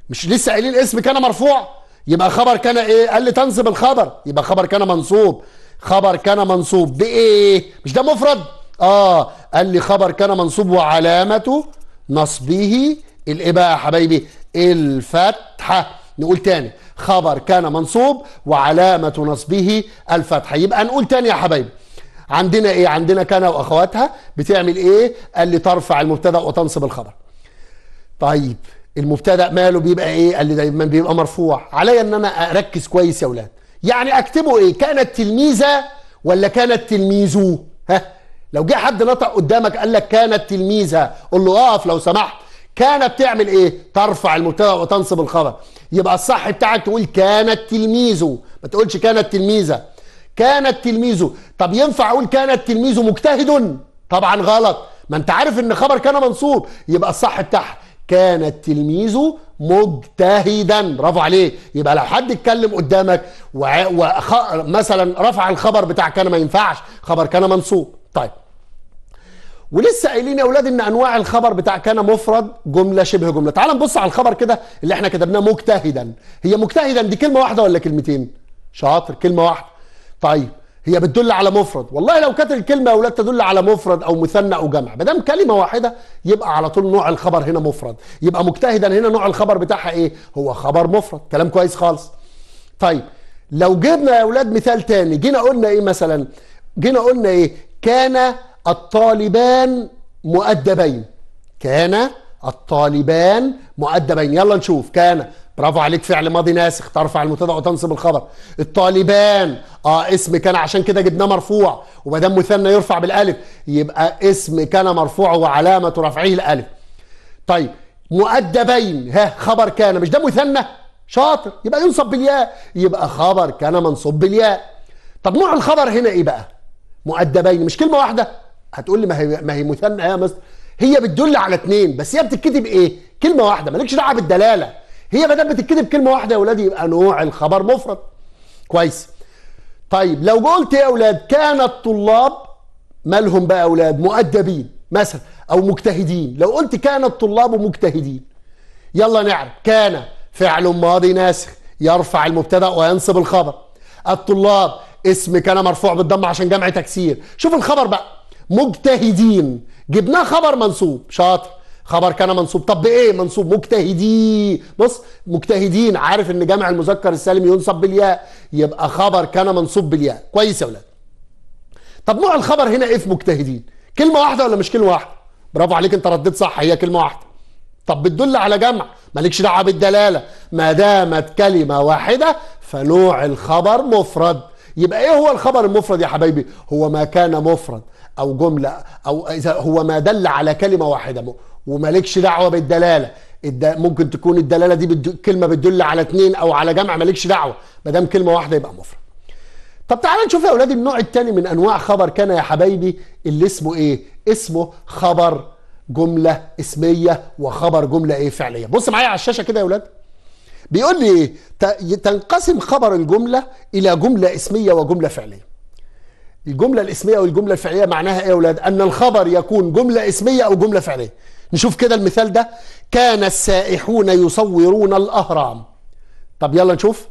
Speaker 1: مش لسه قايلين اسم كان مرفوع يبقى خبر كان ايه قال لي تنصب الخبر يبقى خبر كان منصوب خبر كان منصوب بايه مش ده مفرد اه قال لي خبر كان منصوب وعلامه نصبه بقى يا حبايبي الفتحه نقول تاني خبر كان منصوب وعلامة نصبه الفتحة يبقى نقول تاني يا حبايبي عندنا ايه عندنا كان واخواتها بتعمل ايه قال لي ترفع المبتدا وتنصب الخبر طيب المبتدا ماله بيبقى ايه قال لي دايما بيبقى مرفوع عليا ان انا اركز كويس يا ولاد يعني اكتبه ايه كانت تلميذه ولا كانت تلميذه ها لو جه حد نطق قدامك قال لك كانت تلميذه قول له اقف آه، لو سمحت كانت بتعمل ايه ترفع المبتدا وتنصب الخبر يبقى الصح بتاعك تقول كانت تلميذه ما تقولش كانت تلميذه كانت تلميذه طب ينفع اقول كانت تلميذه مجتهد طبعا غلط ما انت عارف ان خبر كان منصوب يبقى الصح بتاعها كان التلميذ مجتهدا برافو عليه يبقى لو حد اتكلم قدامك و... وخ... مثلا رفع الخبر بتاع كان ما ينفعش خبر كان منصوب طيب ولسه قايلين يا اولاد ان انواع الخبر بتاع كان مفرد جمله شبه جمله تعال نبص على الخبر كده اللي احنا كتبناه مجتهدا هي مجتهدا دي كلمه واحده ولا كلمتين شاطر كلمه واحده طيب هي بتدل على مفرد والله لو كانت الكلمه يا اولاد تدل على مفرد او مثنى او جمع ما دام كلمه واحده يبقى على طول نوع الخبر هنا مفرد يبقى مجتهدا هنا نوع الخبر بتاعها ايه هو خبر مفرد كلام كويس خالص طيب لو جبنا يا اولاد مثال تاني جينا قلنا ايه مثلا جينا قلنا ايه كان الطالبان مؤدبين كان الطالبان مؤدبين يلا نشوف كان برافو عليك فعل ماضي ناسخ ترفع المبتدا وتنصب الخبر الطالبان اه اسم كان عشان كده جبناه مرفوع وما دام مثنى يرفع بالالف يبقى اسم كان مرفوع وعلامه رفعه الالف طيب مؤدبين ها خبر كان مش ده مثنى شاطر يبقى ينصب بالياء يبقى خبر كان منصوب بالياء طب نوع الخبر هنا ايه بقى مؤدبين مش كلمه واحده هتقول لي ما هي ما هي مثنى يا مستر هي بتدل على اتنين بس هي بتتكتب ايه كلمه واحده مالكش دعوه بالدلاله هي ما دام بتتكتب كلمه واحده يا اولاد يبقى نوع الخبر مفرد كويس طيب لو قلت يا اولاد كان الطلاب مالهم بقى اولاد مؤدبين مثلا او مجتهدين لو قلت كان الطلاب مجتهدين يلا نعرف كان فعل ماضي ناسخ يرفع المبتدا وينصب الخبر الطلاب اسم كان مرفوع بالضم عشان جمع تكسير شوف الخبر بقى مجتهدين جبناه خبر منصوب شاطر خبر كان منصوب طب بايه منصوب مجتهدي بص مجتهدين عارف ان جمع المذكر السالم ينصب بالياء يبقى خبر كان منصوب بالياء كويس يا ولاد طب نوع الخبر هنا ايه في مجتهدين كلمه واحده ولا مش كلمه واحده برافو عليك انت رديت صح هي كلمه واحده طب بتدل على جمع مالكش دعوه بالدلاله ما دامت كلمه واحده فنوع الخبر مفرد يبقى ايه هو الخبر المفرد يا حبايبي هو ما كان مفرد او جمله او اذا هو ما دل على كلمه واحده ومالكش دعوه بالدلاله ممكن تكون الدلاله دي بد... كلمه بتدل على اتنين او على جمع مالكش دعوه ما دام كلمه واحده يبقى مفرد طب تعالى نشوف يا اولادي النوع الثاني من انواع خبر كان يا حبايبي اللي اسمه ايه اسمه خبر جمله اسميه وخبر جمله ايه فعليه بص معايا على الشاشه كده يا اولاد بيقول لي ايه تنقسم خبر الجمله الى جمله اسميه وجمله فعليه الجمله الاسميه والجمله الفعليه معناها ايه يا اولاد ان الخبر يكون جمله اسميه او جمله فعليه نشوف كده المثال ده كان السائحون يصورون الأهرام طب يلا نشوف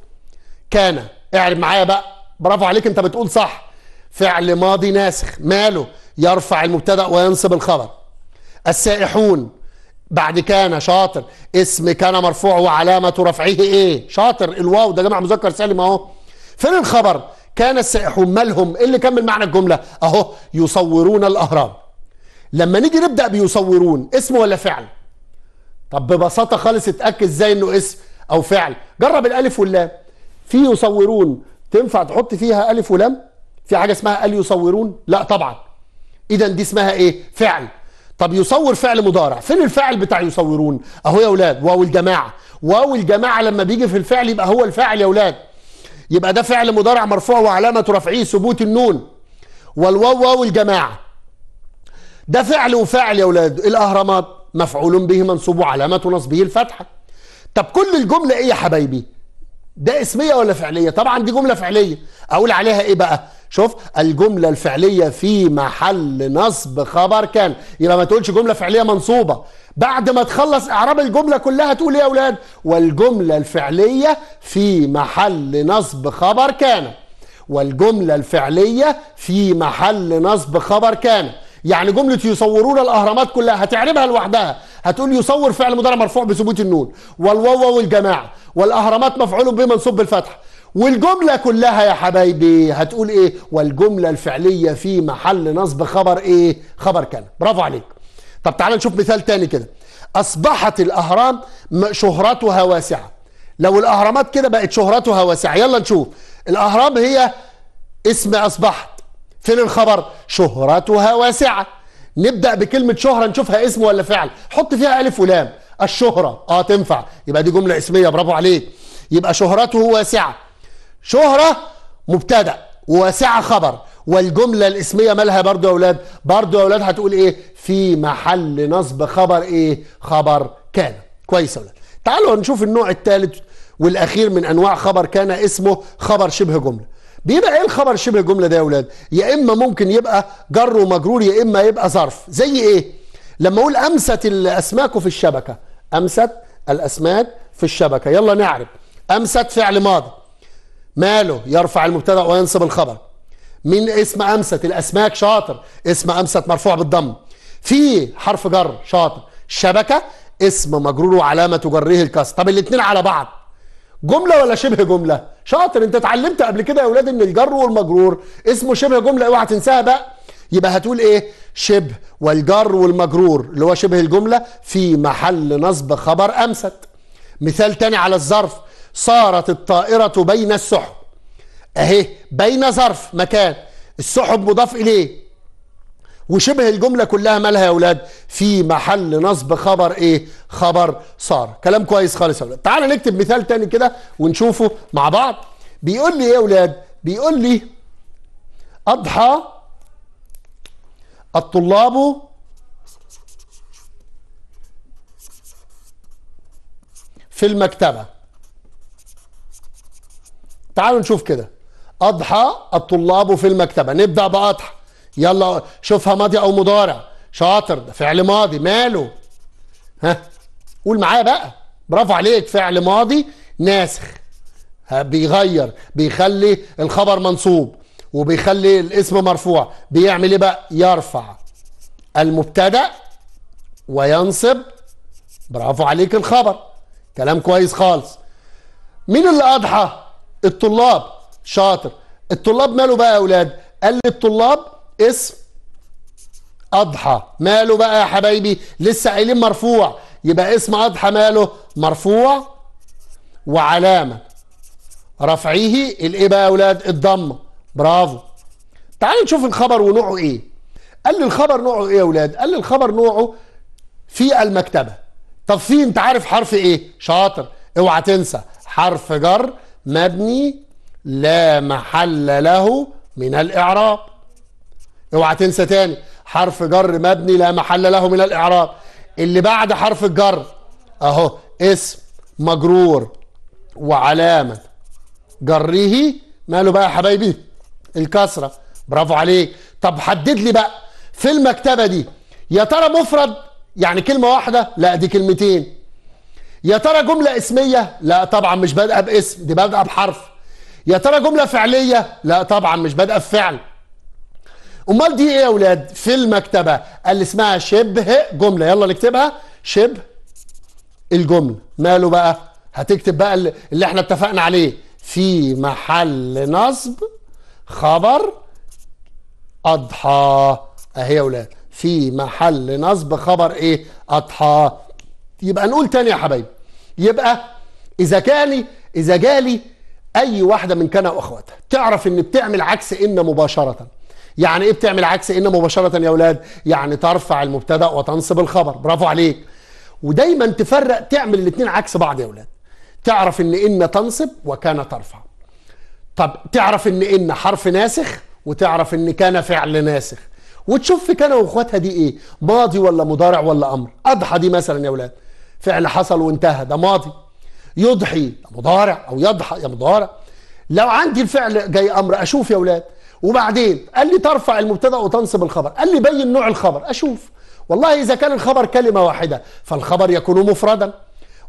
Speaker 1: كان اعرف معايا بقى برافو عليك انت بتقول صح فعل ماضي ناسخ ماله يرفع المبتدا وينصب الخبر السائحون بعد كان شاطر اسم كان مرفوع وعلامة رفعه ايه شاطر الواو ده جمع مذكر سالم اهو فين الخبر كان السائحون مالهم إيه اللي كمل معنى الجملة اهو يصورون الاهرام لما نيجي نبدا بيصورون اسم ولا فعل طب ببساطه خالص اتاكد ازاي انه اسم او فعل جرب الالف واللام في يصورون تنفع تحط فيها الف ولام في حاجه اسمها قال يصورون لا طبعا اذا دي اسمها ايه فعل طب يصور فعل مضارع فين الفاعل بتاع يصورون اهو يا اولاد واو الجماعه واو الجماعه لما بيجي في الفعل يبقى هو الفاعل يا اولاد يبقى ده فعل مضارع مرفوع وعلامه رفعه ثبوت النون والواو واو الجماعه ده فعل وفعل يا ولاد الأهرامات مفعول به منصوب وعلامة نصبه الفتحة طب كل الجملة إيه يا حبايبي ده اسمية ولا فعلية طبعا دي جملة فعلية أقول عليها إيه بقى شوف الجملة الفعلية في محل نصب خبر كان يبقى ما تقولش جملة فعلية منصوبة بعد ما تخلص إعراب الجملة كلها تقول إيه يا أولاد والجملة الفعلية في محل نصب خبر كان والجملة الفعلية في محل نصب خبر كان يعني جمله يصورون الاهرامات كلها هتعربها لوحدها هتقول يصور فعل مضارع مرفوع بثبوت النون والواو والجماعه والاهرامات مفعول به منصوب بالفتح والجمله كلها يا حبايبي هتقول ايه والجمله الفعليه في محل نصب خبر ايه خبر كان برافو عليك طب تعال نشوف مثال تاني كده اصبحت الاهرام شهرتها واسعه لو الاهرامات كده بقت شهرتها واسعه يلا نشوف الاهرام هي اسم اصبحت فين الخبر شهرتها واسعة نبدأ بكلمة شهرة نشوفها اسم ولا فعل حط فيها ألف ولام الشهرة اه تنفع يبقى دي جملة اسمية برافو عليك يبقى شهرته واسعة شهرة مبتدأ وواسعة خبر والجملة الاسمية مالها برضو يا أولاد برضو يا أولاد هتقول ايه في محل نصب خبر ايه خبر كان كويس يا ولاد تعالوا نشوف النوع الثالث والاخير من انواع خبر كان اسمه خبر شبه جمله بيبقى ايه الخبر شبه الجمله ده يا اولاد يا اما ممكن يبقى جر ومجرور يا اما يبقى ظرف زي ايه لما اقول امست الاسماك في الشبكه امست الاسماك في الشبكه يلا نعرف امست فعل ماضي ماله يرفع المبتدا وينصب الخبر من اسم امست الاسماك شاطر اسم امست مرفوع بالضم في حرف جر شاطر شبكه اسم مجرور وعلامه جره الكسر طب الاثنين على بعض جمله ولا شبه جمله شاطر انت اتعلمت قبل كده يا ولاد ان الجر والمجرور اسمه شبه جمله اوعى تنساها بقى يبقى هتقول ايه شبه والجر والمجرور اللي هو شبه الجمله في محل نصب خبر امست مثال تاني على الظرف صارت الطائره بين السحب اهي بين ظرف مكان السحب مضاف اليه وشبه الجملة كلها مالها يا أولاد في محل نصب خبر إيه خبر صار كلام كويس خالص يا أولاد تعال نكتب مثال تاني كده ونشوفه مع بعض بيقول لي إيه يا أولاد بيقول لي أضحى الطلاب في المكتبة تعالوا نشوف كده أضحى الطلاب في المكتبة نبدأ بأضحى يلا شوفها ماضي او مضارع شاطر ده فعل ماضي ماله ها قول معايا بقى برافو عليك فعل ماضي ناسخ بيغير بيخلي الخبر منصوب وبيخلي الاسم مرفوع بيعمل ايه بقى يرفع المبتدا وينصب برافو عليك الخبر كلام كويس خالص مين اللي اضحى الطلاب شاطر الطلاب ماله بقى يا اولاد قال لي الطلاب اسم اضحى ماله بقى يا حبايبي لسه قايلين مرفوع يبقى اسم اضحى ماله مرفوع وعلامه رفعه الايه بقى يا اولاد الضمه برافو تعالوا نشوف الخبر ونوعه ايه قال لي الخبر نوعه ايه يا اولاد قال لي الخبر نوعه في المكتبه طب في انت عارف حرف ايه شاطر اوعى تنسى حرف جر مبني لا محل له من الاعراب اوعى تنسى تاني حرف جر مبني لا محل له من الاعراب اللي بعد حرف الجر اهو اسم مجرور وعلامه جره ماله بقى يا حبايبي الكسره برافو عليك طب حدد لي بقى في المكتبه دي يا ترى مفرد يعني كلمه واحده لا دي كلمتين يا ترى جمله اسميه لا طبعا مش بادئه باسم دي بادئه بحرف يا ترى جمله فعليه لا طبعا مش بادئه بفعل امال دي ايه يا اولاد في المكتبه قال اسمها شبه جمله يلا نكتبها شبه الجمله ماله بقى هتكتب بقى اللي احنا اتفقنا عليه في محل نصب خبر اضحى اهي يا اولاد في محل نصب خبر ايه اضحى يبقى نقول تاني يا حبايبي يبقى اذا جالي اذا جالي اي واحده من كنا واخواتها تعرف ان بتعمل عكس ان مباشره يعني ايه بتعمل عكس ان مباشره يا اولاد يعني ترفع المبتدا وتنصب الخبر برافو عليك ودايما تفرق تعمل الاثنين عكس بعض يا اولاد تعرف ان ان تنصب وكان ترفع طب تعرف ان ان حرف ناسخ وتعرف ان كان فعل ناسخ وتشوف في كان واخواتها دي ايه ماضي ولا مضارع ولا امر اضحى دي مثلا يا اولاد فعل حصل وانتهى ده ماضي يضحي مضارع او يضحى يا مضارع لو عندي الفعل جاي امر اشوف يا اولاد وبعدين قال لي ترفع المبتدا وتنصب الخبر قال لي بين نوع الخبر اشوف والله اذا كان الخبر كلمه واحده فالخبر يكون مفردا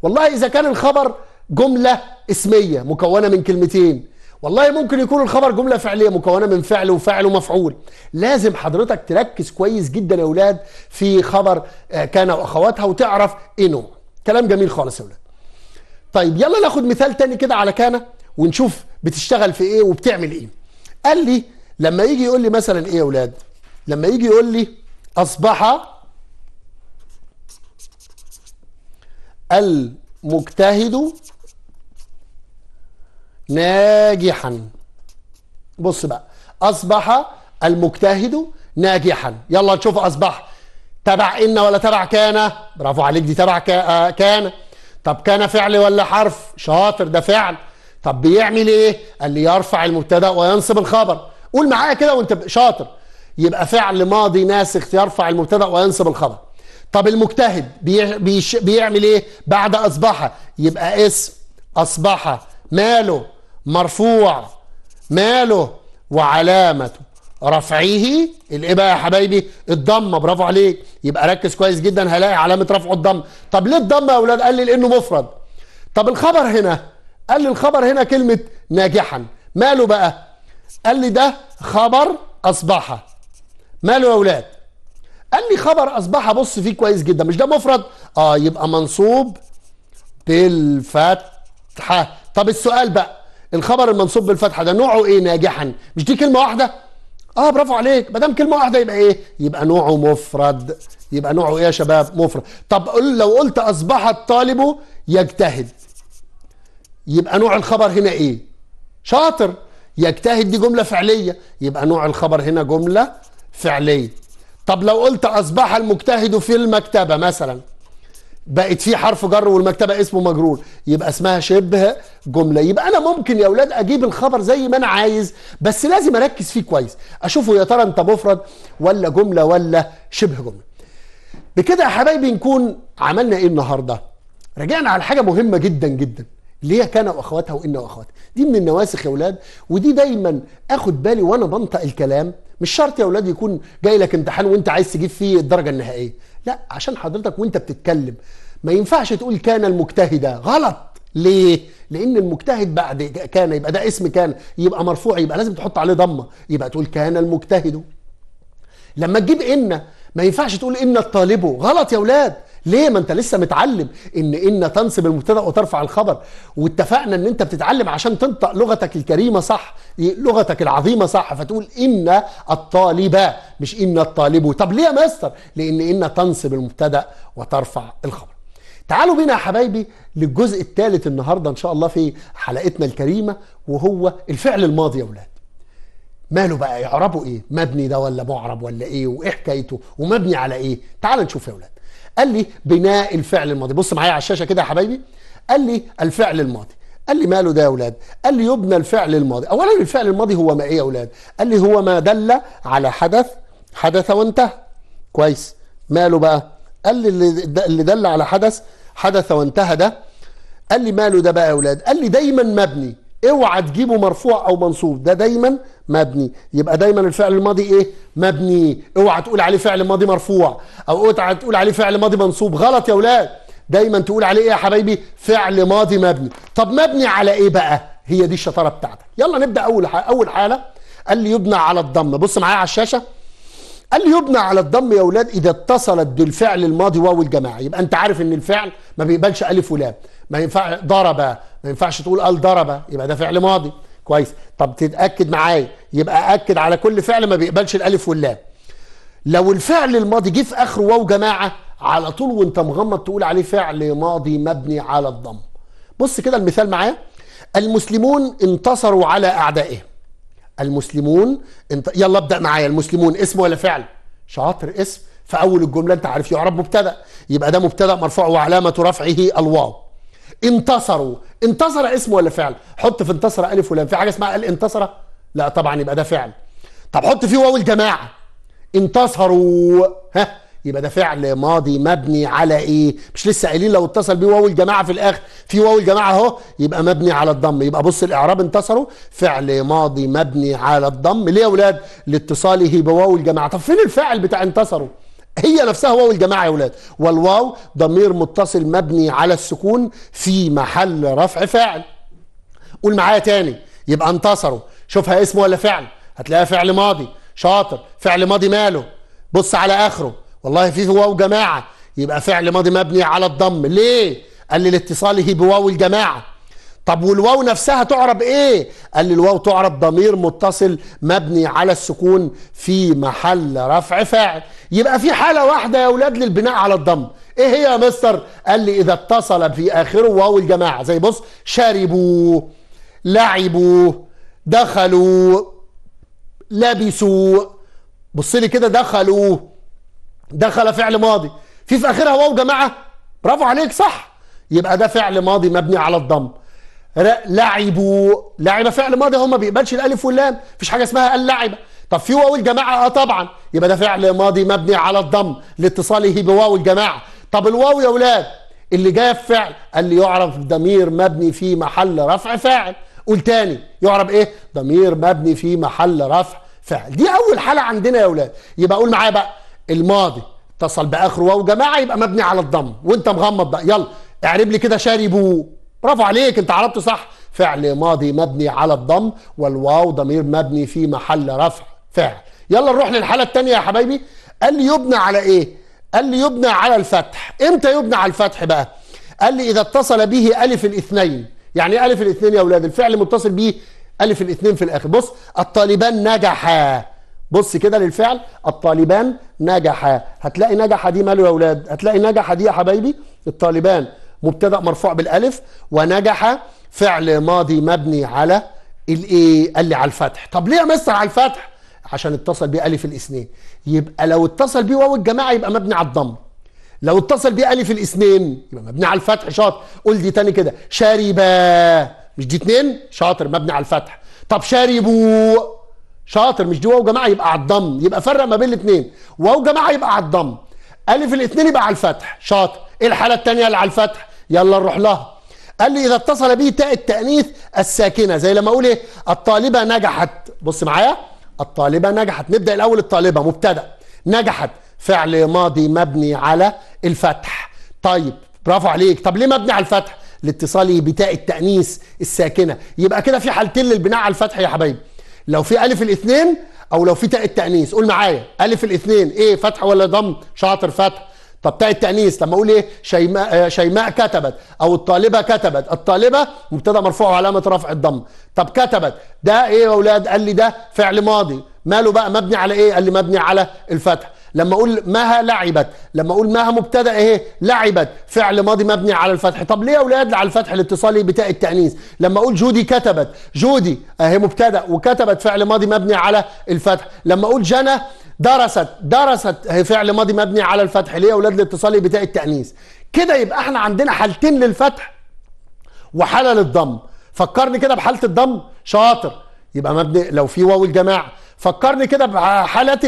Speaker 1: والله اذا كان الخبر جمله اسميه مكونه من كلمتين والله ممكن يكون الخبر جمله فعليه مكونه من فعل وفاعل ومفعول لازم حضرتك تركز كويس جدا يا اولاد في خبر آه، كان واخواتها وتعرف ايه نوع كلام جميل خالص يا اولاد طيب يلا ناخد مثال تاني كده على كان ونشوف بتشتغل في ايه وبتعمل ايه قال لي لما يجي يقول لي مثلا ايه يا اولاد لما يجي يقول لي اصبح المجتهد ناجحا بص بقى اصبح المجتهد ناجحا يلا نشوف اصبح تبع ان ولا تبع كان برافو عليك دي تبع آه، كان طب كان فعل ولا حرف شاطر ده فعل طب بيعمل ايه قال لي يرفع المبتدا وينصب الخبر قول معايا كده وانت شاطر يبقى فعل ماضي ناسخ يرفع المبتدا وينصب الخبر طب المجتهد بيش بيعمل ايه بعد اصبح يبقى اسم اصبح ماله مرفوع ماله وعلامه رفعه الايه بقى يا حبايبي الضمه برافو عليك يبقى ركز كويس جدا هلاقي علامه رفعه الضم طب ليه الضمه يا اولاد قال لي لانه مفرد طب الخبر هنا قال لي الخبر هنا كلمه ناجحا ماله بقى قال لي ده خبر اصبح ماله يا اولاد قال لي خبر اصبح بص فيه كويس جدا مش ده مفرد اه يبقى منصوب بالفتحه طب السؤال بقى الخبر المنصوب بالفتحه ده نوعه ايه ناجحا مش دي كلمه واحده اه برافو عليك ما دام كلمه واحده يبقى ايه يبقى نوعه مفرد يبقى نوعه ايه يا شباب مفرد طب قول لو قلت اصبح الطالب يجتهد يبقى نوع الخبر هنا ايه شاطر يجتهد دي جملة فعلية يبقى نوع الخبر هنا جملة فعلية طب لو قلت أصبح المجتهد في المكتبة مثلا بقت في حرف جر والمكتبة اسمه مجرور يبقى اسمها شبه جملة يبقى أنا ممكن يا أولاد أجيب الخبر زي ما أنا عايز بس لازم أركز فيه كويس أشوفه يا ترى أنت مفرد ولا جملة ولا شبه جملة بكده يا حبايبي نكون عملنا إيه النهاردة رجعنا على حاجة مهمة جدا جدا ليه كان واخواتها وان واخواتها دي من النواسخ يا ولاد ودي دايما اخد بالي وانا بنطق الكلام مش شرط يا ولاد يكون جاي لك امتحان وانت عايز تجيب فيه الدرجه النهائيه لا عشان حضرتك وانت بتتكلم ما ينفعش تقول كان المجتهد غلط ليه لان المجتهد بعد كان يبقى ده اسم كان يبقى مرفوع يبقى لازم تحط عليه ضمه يبقى تقول كان المجتهد لما تجيب ان ما ينفعش تقول ان الطالب غلط يا ولاد ليه ما انت لسه متعلم ان ان تنصب المبتدا وترفع الخبر واتفقنا ان انت بتتعلم عشان تنطق لغتك الكريمه صح لغتك العظيمه صح فتقول ان الطالب مش ان الطالب طب ليه يا مستر لان ان تنصب المبتدا وترفع الخبر تعالوا بينا يا حبايبي للجزء الثالث النهارده ان شاء الله في حلقتنا الكريمه وهو الفعل الماضي يا اولاد ماله بقى يعربوا ايه مبني ده ولا معرب ولا ايه وايه حكايته ومبني على ايه تعال نشوف يا اولاد قال لي بناء الفعل الماضي بص معايا على الشاشه كده يا حبايبي قال لي الفعل الماضي قال لي ماله ده يا اولاد قال لي يبنى الفعل الماضي اولا الفعل الماضي هو ما ايه يا اولاد قال لي هو ما دل على حدث حدث وانتهى كويس ماله بقى قال لي اللي دل على حدث حدث وانتهى ده قال لي ماله ده بقى يا اولاد قال لي دايما مبني اوعى تجيبه مرفوع او منصوب ده دايما مبني يبقى دايما الفعل الماضي ايه مبني اوعى تقول عليه فعل ماضي مرفوع او اوعى تقول عليه فعل ماضي منصوب غلط يا ولاد دايما تقول عليه ايه يا حبايبي فعل ماضي مبني طب مبني على ايه بقى هي دي الشطاره بتاعتك يلا نبدا اول حالة. اول حاله قال لي يبنى على الضم بص معايا على الشاشه قال لي يبنى على الضم يا ولاد اذا اتصلت بالفعل الماضي واو الجماعه يبقى انت عارف ان الفعل ما بيقبلش الف ولام ما ينفع ضرب ما ينفعش تقول قال ضرب يبقى ده فعل ماضي كويس طب تتاكد معايا يبقى اكد على كل فعل ما بيقبلش الالف واللام لو الفعل الماضي جه في اخره واو جماعه على طول وانت مغمض تقول عليه فعل ماضي مبني على الضم بص كده المثال معايا المسلمون انتصروا على اعدائهم المسلمون انت... يلا ابدا معايا المسلمون اسم ولا فعل شاطر اسم في اول الجمله انت عارف يعرب مبتدا يبقى ده مبتدا مرفوع وعلامه رفعه الواو انتصروا انتصر اسم ولا فعل حط في انتصر الف ولام في حاجه اسمها قال انتصر لا طبعا يبقى ده فعل طب حط فيه واو الجماعه انتصروا ها يبقى ده فعل ماضي مبني على ايه مش لسه قايلين لو اتصل بيه واو الجماعه في الاخر في واو الجماعه اهو يبقى مبني على الضم يبقى بص الاعراب انتصروا فعل ماضي مبني على الضم ليه يا اولاد لاتصاله بواو الجماعه طب فين الفاعل بتاع انتصروا هي نفسها واو الجماعة يا ولاد والواو ضمير متصل مبني على السكون في محل رفع فاعل قول معايا تاني يبقى انتصروا شوفها اسم ولا فعل هتلاقيها فعل ماضي شاطر فعل ماضي ماله بص على اخره والله فيه واو جماعة يبقى فعل ماضي مبني على الضم ليه قال لي لاتصاله بواو الجماعة طب والواو نفسها تعرب ايه قال لي الواو تعرب ضمير متصل مبني على السكون في محل رفع فاعل يبقى في حاله واحده يا اولاد للبناء على الضم ايه هي يا مستر قال لي اذا اتصل في اخره واو الجماعه زي بص شربوا لعبوا دخلوا لبسوا بص لي كده دخلوا دخل فعل ماضي في في اخرها واو جماعه برافو عليك صح يبقى ده فعل ماضي مبني على الضم لعبوا لعبه فعل ماضي هم ما بيقبلش الالف واللام مفيش حاجه اسمها اللعب طب في واو الجماعه اه طبعا يبقى ده فعل ماضي مبني على الضم لاتصاله بواو الجماعه طب الواو يا ولاد اللي جايه في فعل لي يعرف ضمير مبني في محل رفع فاعل قول تاني يعرف ايه ضمير مبني في محل رفع فعل دي اول حاله عندنا يا ولاد يبقى قول معايا بقى الماضي اتصل باخر واو جماعه يبقى مبني على الضم وانت مغمض بقى يلا اعرب لي كده شاربوا برافو عليك انت عربت صح فعل ماضي مبني على الضم والواو ضمير مبني في محل رفع فعل يلا نروح للحالة التانية يا حبايبي قال لي يبنى على ايه قال لي يبنى على الفتح امتى يبنى على الفتح بقى قال لي اذا اتصل به الف الاثنين يعني إيه الف الاثنين يا اولاد الفعل متصل به الف الاثنين في الاخر بص الطالبان نجحا بص كده للفعل الطالبان نجحا هتلاقي نجحا دي ماله يا اولاد هتلاقي نجحا دي يا حبايبي الطالبان مبتدا مرفوع بالالف ونجح فعل ماضي مبني على الايه قال لي على الفتح طب ليه مستر على الفتح عشان اتصل بيه الف الاثنين يبقى لو اتصل بيه واو الجماعه يبقى مبني على الضم لو اتصل بيه الف الاثنين يبقى مبني على الفتح شاطر قول دي تاني كده شاربا مش دي اتنين شاطر مبني على الفتح طب شاربوا شاطر مش دي واو جماعه يبقى على الضم يبقى فرق ما بين الاثنين واو جماعه يبقى على الضم الف الاثنين يبقى على الفتح شاطر ايه الحالة الثانية اللي على الفتح يلا نروح لها قال لي إذا اتصل به تاء التأنيث الساكنة زي لما أقول إيه الطالبة نجحت بص معايا الطالبة نجحت نبدأ الأول الطالبة مبتدأ نجحت فعل ماضي مبني على الفتح طيب برافو عليك طب ليه مبني على الفتح لاتصاله بتاء التأنيث الساكنة يبقى كده في حالتين للبناء على الفتح يا حبايبي لو في ألف الاثنين أو لو في تاء التأنيث قول معايا ألف الاثنين إيه فتح ولا ضم شاطر فتح طب بتاع التانيث لما اقول ايه شيماء آه، شيماء كتبت او الطالبه كتبت الطالبه مبتدا مرفوع وعلامه رفع الضم طب كتبت ده ايه يا اولاد قال لي ده فعل ماضي ماله بقى مبني على ايه قال لي مبني على الفتح لما اقول مها لعبت لما اقول مها مبتدا ايه لعبت فعل ماضي مبني على الفتح طب ليه يا اولاد على الفتح الاتصالي بتاء التانيث لما اقول جودي كتبت جودي اهي مبتدا وكتبت فعل ماضي مبني على الفتح لما اقول جنى درست درست هي فعل ماضي مبني على الفتح ليه اولاد الاتصال بتاع التانيث كده يبقى احنا عندنا حالتين للفتح وحاله للضم فكرني كده بحاله الضم شاطر يبقى مبني لو في واو الجماعه فكرني كده بحالات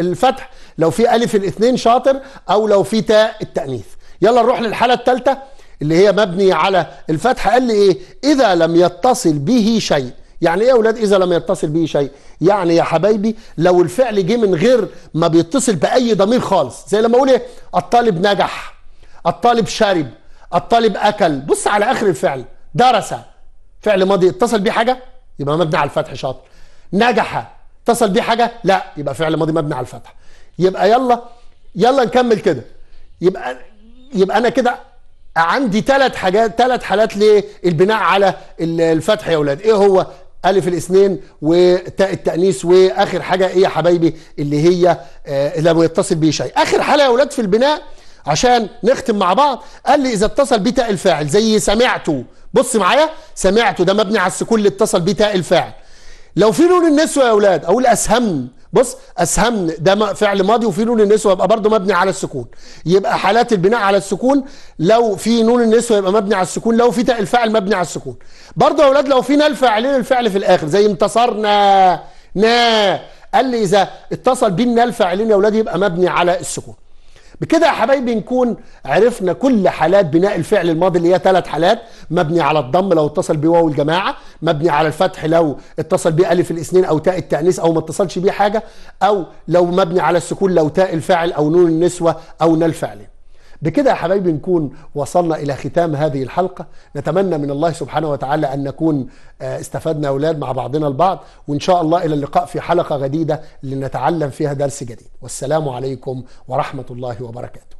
Speaker 1: الفتح لو في الف الاثنين شاطر او لو في تاء التانيث يلا نروح للحاله الثالثه اللي هي مبني على الفتح قال لي ايه اذا لم يتصل به شيء يعني ايه يا اولاد اذا لم يتصل به شيء يعني يا حبايبي لو الفعل جه من غير ما بيتصل باي ضمير خالص زي لما اقول ايه الطالب نجح الطالب شرب الطالب اكل بص على اخر الفعل درس فعل ماضي اتصل به حاجه يبقى مبني على الفتح شاطر نجح اتصل به حاجه لا يبقى فعل ماضي مبني على الفتح يبقى يلا يلا نكمل كده يبقى يبقى انا كده عندي ثلاث حاجات ثلاث حالات للبناء على الفتح يا اولاد ايه هو الف الاثنين وتاء التانيث واخر حاجه ايه يا حبايبي اللي هي آه لو يتصل بيه شيء اخر حاله يا اولاد في البناء عشان نختم مع بعض قال لي اذا اتصل بيه تاء الفاعل زي سمعته بص معايا سمعته ده مبني على السكون اللي اتصل بيه تاء الفاعل لو في نون النسوه يا اولاد أقول أسهمت بص اسهمن ده فعل ماضي وفي نون النسوه يبقى برضه مبني على السكون يبقى حالات البناء على السكون لو في نون النسوه يبقى مبني على السكون لو في تاء الفاعل مبني على السكون برضه يا اولاد لو في نال فاعلين الفعل في الاخر زي انتصرنا نا قال لي اذا اتصل بالنال الفاعلين يا اولاد يبقى مبني على السكون بكده يا حبايبي نكون عرفنا كل حالات بناء الفعل الماضي اللي هي ثلاث حالات مبني على الضم لو اتصل بواو واو الجماعه مبني على الفتح لو اتصل بيه الف الاثنين او تاء التانيث او ما اتصلش بيه حاجه او لو مبني على السكون لو تاء الفاعل او نون النسوه او نال فعلين بكده يا حبايبي نكون وصلنا إلى ختام هذه الحلقة نتمنى من الله سبحانه وتعالى أن نكون آه، استفدنا أولاد مع بعضنا البعض وإن شاء الله إلى اللقاء في حلقة جديدة لنتعلم فيها درس جديد والسلام عليكم ورحمة الله وبركاته